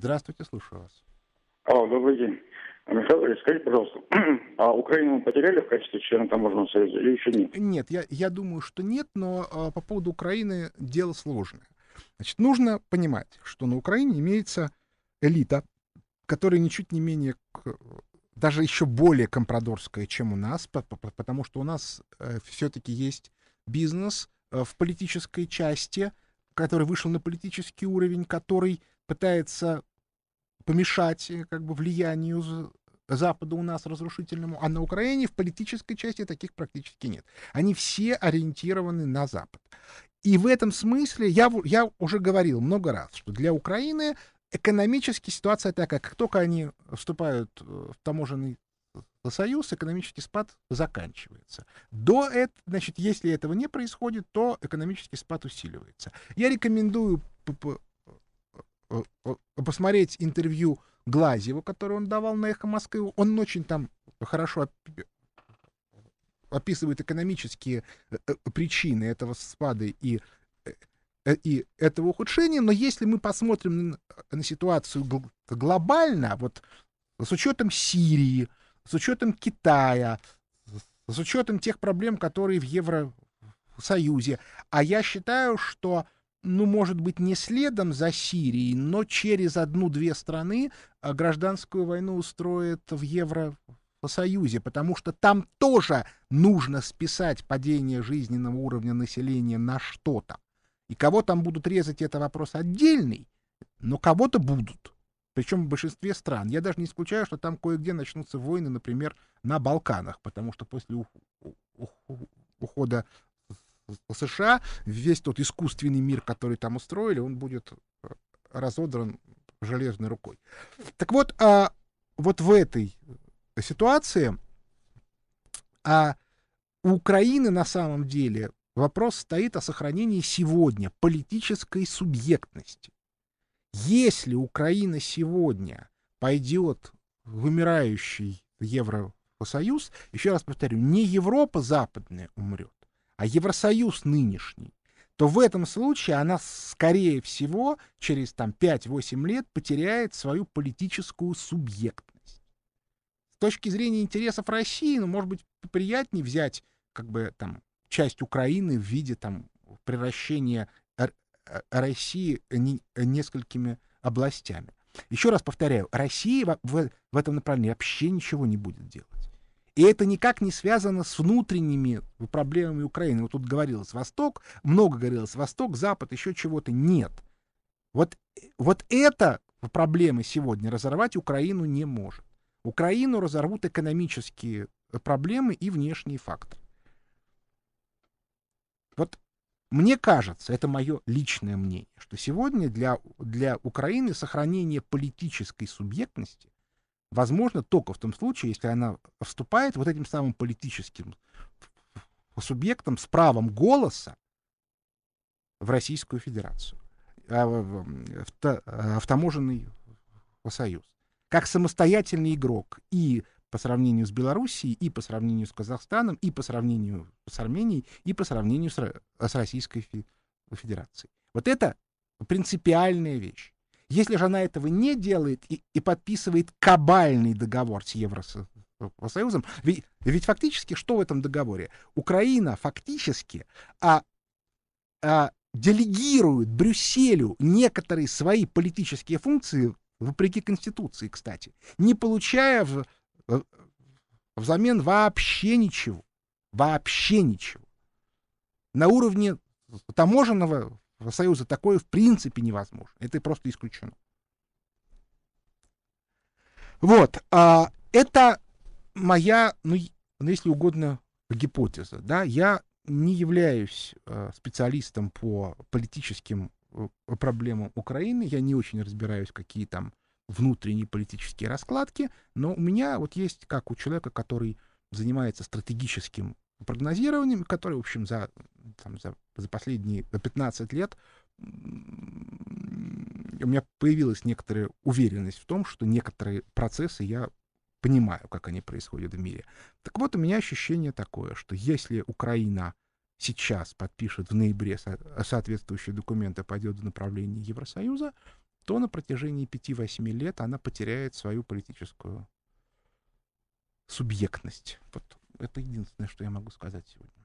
Здравствуйте, слушаю вас. Алло, добрый день. Михаил Ильич, скажите, пожалуйста, а Украину мы потеряли в качестве члена Таможенного союза или еще нет? Нет, я, я думаю, что нет, но а, по поводу Украины дело сложное. Значит, нужно понимать, что на Украине имеется элита, которая ничуть не менее, даже еще более компрадорская, чем у нас, потому что у нас э, все-таки есть бизнес э, в политической части, который вышел на политический уровень, который пытается помешать э, как бы, влиянию Запада у нас разрушительному, а на Украине в политической части таких практически нет. Они все ориентированы на Запад. И в этом смысле я, я уже говорил много раз, что для Украины экономически ситуация такая, как только они вступают э, в таможенный э, союз, экономический спад заканчивается. До этого, значит, если этого не происходит, то экономический спад усиливается. Я рекомендую Э, э, посмотреть интервью Глазьева, которое он давал на «Эхо Москвы». Он очень там хорошо э, описывает экономические причины этого спада и, и этого ухудшения. Но если мы посмотрим на ситуацию глобально, вот с учетом Сирии, с учетом Китая, с учетом тех проблем, которые в Евросоюзе, а я считаю, что ну, может быть, не следом за Сирией, но через одну-две страны а, гражданскую войну устроит в Евросоюзе, потому что там тоже нужно списать падение жизненного уровня населения на что-то. И кого там будут резать, это вопрос отдельный, но кого-то будут. Причем в большинстве стран. Я даже не исключаю, что там кое-где начнутся войны, например, на Балканах, потому что после ухода США, весь тот искусственный мир, который там устроили, он будет э, разодран железной рукой. Так вот, а, вот в этой ситуации а, у Украины на самом деле вопрос стоит о сохранении сегодня политической субъектности. Если Украина сегодня пойдет вымирающий Евросоюз, еще раз повторю, не Европа западная умрет, а Евросоюз нынешний, то в этом случае она, скорее всего, через там, 5-8 лет потеряет свою политическую субъектность. С точки зрения интересов России, ну, может быть, приятнее взять как бы, там, часть Украины в виде там, превращения э, России несколькими областями. Еще раз повторяю, Россия в, в этом направлении вообще ничего не будет делать. И это никак не связано с внутренними проблемами Украины. Вот тут говорилось Восток, много говорилось Восток, Запад, еще чего-то. Нет. Вот, вот это проблемы сегодня разорвать Украину не может. Украину разорвут экономические проблемы и внешние факторы. Вот мне кажется, это мое личное мнение, что сегодня для, для Украины сохранение политической субъектности возможно только в том случае, если она вступает вот этим самым политическим субъектом с правом голоса в Российскую Федерацию, а, в, в, а, в таможенный союз. Как самостоятельный игрок и по сравнению с Белоруссией, и по сравнению с Казахстаном, и по сравнению с Арменией, и по сравнению с, с Российской Федерацией. Вот это принципиальная вещь. Если же она этого не делает и, и подписывает кабальный договор с Евросоюзом, ведь, ведь фактически что в этом договоре? Украина фактически а, а, делегирует Брюсселю некоторые свои политические функции, вопреки Конституции, кстати, не получая в, в, э, взамен вообще ничего. Вообще ничего. На уровне таможенного Союза такое в принципе невозможно. Это просто исключено. Вот, а, это моя, ну, ну если угодно, гипотеза. Да? Я не являюсь э, специалистом по политическим э, проблемам Украины, я не очень разбираюсь, какие там внутренние политические раскладки, но у меня вот есть, как у человека, который занимается стратегическим прогнозированиями, которые, в общем, за, там, за, за последние за 15 лет у меня появилась некоторая уверенность в том, что некоторые процессы я понимаю, как они происходят в мире. Так вот, у меня ощущение такое, что если Украина сейчас подпишет в ноябре соответствующие документы, пойдет в направлении Евросоюза, то на протяжении 5-8 лет она потеряет свою политическую субъектность. Вот это единственное, что я могу сказать сегодня.